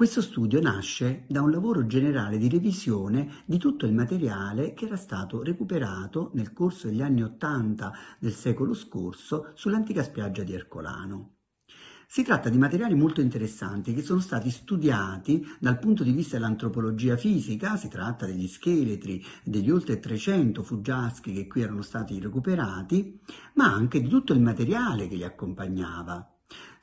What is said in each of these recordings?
Questo studio nasce da un lavoro generale di revisione di tutto il materiale che era stato recuperato nel corso degli anni Ottanta del secolo scorso sull'antica spiaggia di Ercolano. Si tratta di materiali molto interessanti che sono stati studiati dal punto di vista dell'antropologia fisica, si tratta degli scheletri degli oltre 300 fuggiaschi che qui erano stati recuperati, ma anche di tutto il materiale che li accompagnava.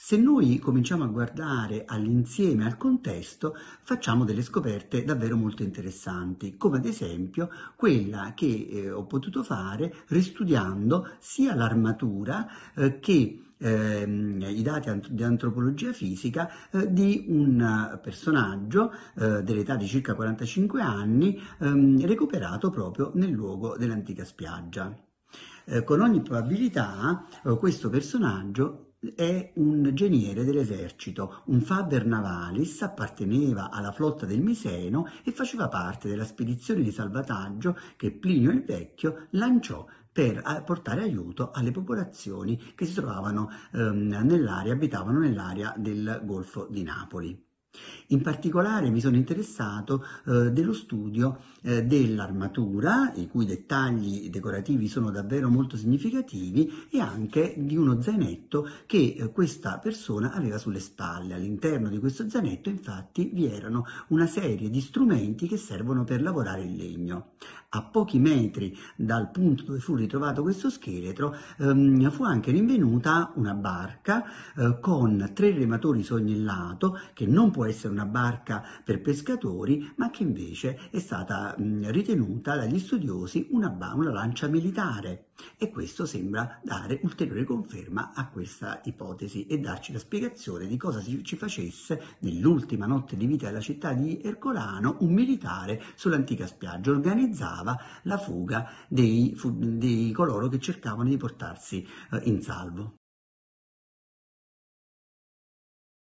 Se noi cominciamo a guardare all'insieme, al contesto, facciamo delle scoperte davvero molto interessanti, come ad esempio quella che eh, ho potuto fare ristudiando sia l'armatura eh, che ehm, i dati di antropologia fisica eh, di un personaggio eh, dell'età di circa 45 anni ehm, recuperato proprio nel luogo dell'antica spiaggia. Eh, con ogni probabilità questo personaggio è un geniere dell'esercito, un faber navalis, apparteneva alla flotta del Miseno e faceva parte della spedizione di salvataggio che Plinio il Vecchio lanciò per portare aiuto alle popolazioni che si trovavano ehm, nell'area, abitavano nell'area del Golfo di Napoli. In particolare mi sono interessato eh, dello studio eh, dell'armatura, i cui dettagli decorativi sono davvero molto significativi, e anche di uno zainetto che eh, questa persona aveva sulle spalle. All'interno di questo zainetto infatti vi erano una serie di strumenti che servono per lavorare il legno a pochi metri dal punto dove fu ritrovato questo scheletro, ehm, fu anche rinvenuta una barca eh, con tre rematori sognellato, che non può essere una barca per pescatori, ma che invece è stata mh, mm, ritenuta dagli studiosi una, una lancia militare. E questo sembra dare ulteriore conferma a questa ipotesi e darci la spiegazione di cosa ci facesse nell'ultima notte di vita della città di Ercolano un militare sull'antica spiaggia. Organizzava evitava la fuga dei, dei coloro che cercavano di portarsi eh, in salvo.